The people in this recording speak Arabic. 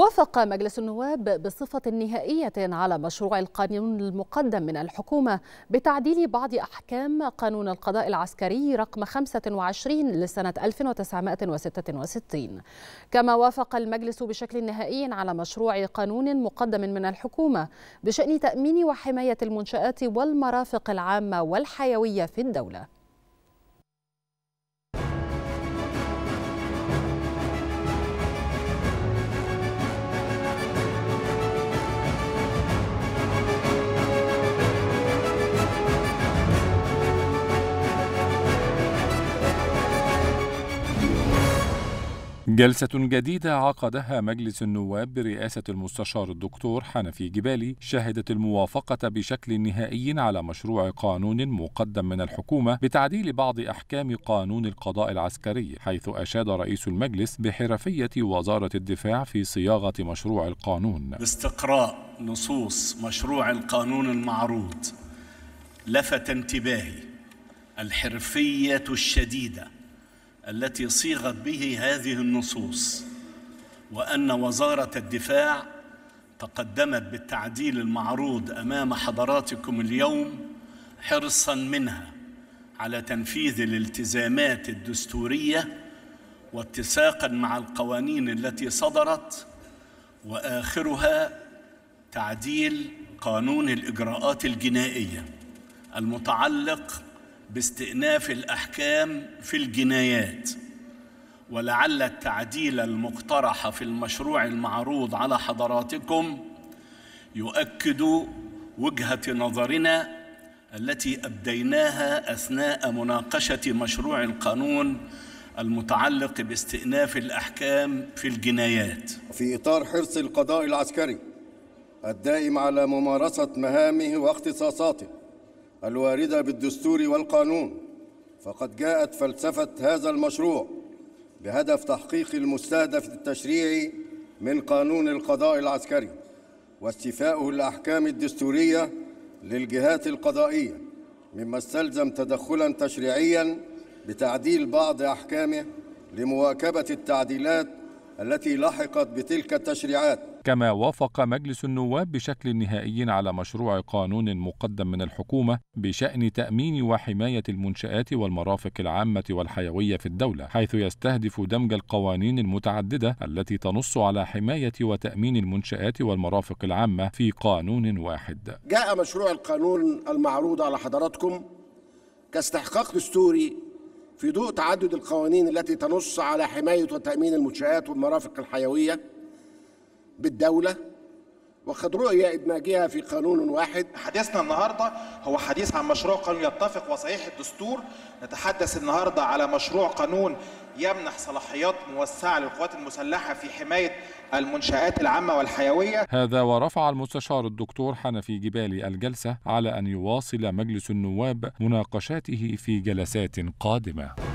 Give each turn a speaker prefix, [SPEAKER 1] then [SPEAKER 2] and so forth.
[SPEAKER 1] وافق مجلس النواب بصفة نهائية على مشروع القانون المقدم من الحكومة بتعديل بعض أحكام قانون القضاء العسكري رقم 25 لسنة 1966 كما وافق المجلس بشكل نهائي على مشروع قانون مقدم من الحكومة بشأن تأمين وحماية المنشآت والمرافق العامة والحيوية في الدولة
[SPEAKER 2] جلسة جديدة عقدها مجلس النواب برئاسة المستشار الدكتور حنفي جبالي شهدت الموافقة بشكل نهائي على مشروع قانون مقدم من الحكومة بتعديل بعض أحكام قانون القضاء العسكري حيث أشاد رئيس المجلس بحرفية وزارة الدفاع في صياغة مشروع القانون
[SPEAKER 3] باستقراء نصوص مشروع القانون المعروض لفت انتباهي الحرفية الشديدة التي صيغت به هذه النصوص وان وزاره الدفاع تقدمت بالتعديل المعروض امام حضراتكم اليوم حرصا منها على تنفيذ الالتزامات الدستوريه واتساقا مع القوانين التي صدرت واخرها تعديل قانون الاجراءات الجنائيه المتعلق باستئناف الاحكام في الجنايات ولعل التعديل المقترح في المشروع المعروض على حضراتكم يؤكد وجهه نظرنا التي ابديناها اثناء مناقشه مشروع
[SPEAKER 4] القانون المتعلق باستئناف الاحكام في الجنايات. في اطار حرص القضاء العسكري الدائم على ممارسه مهامه واختصاصاته الوارده بالدستور والقانون فقد جاءت فلسفه هذا المشروع بهدف تحقيق المستهدف التشريعي من قانون القضاء العسكري واستيفائه الاحكام الدستوريه للجهات القضائيه مما استلزم تدخلا تشريعيا بتعديل بعض احكامه لمواكبه التعديلات التي لحقت بتلك التشريعات
[SPEAKER 2] كما وافق مجلس النواب بشكل نهائي على مشروع قانون مقدم من الحكومة بشأن تأمين وحماية المنشآت والمرافق العامة والحيوية في الدولة، حيث يستهدف دمج القوانين المتعددة التي تنص على حماية وتأمين المنشآت والمرافق العامة في قانون واحد. جاء مشروع
[SPEAKER 3] القانون المعروض على حضراتكم كاستحقاق دستوري في ضوء تعدد القوانين التي تنص على حماية وتأمين المنشآت والمرافق الحيوية بالدولة وقد رؤي إدماجها في قانون واحد حديثنا النهاردة هو حديث عن مشروع قانون يتفق وصحيح الدستور نتحدث النهاردة على مشروع قانون يمنح صلاحيات موسعة للقوات المسلحة في حماية المنشآت العامة والحيوية
[SPEAKER 2] هذا ورفع المستشار الدكتور حنفي جبالي الجلسة على أن يواصل مجلس النواب مناقشاته في جلسات قادمة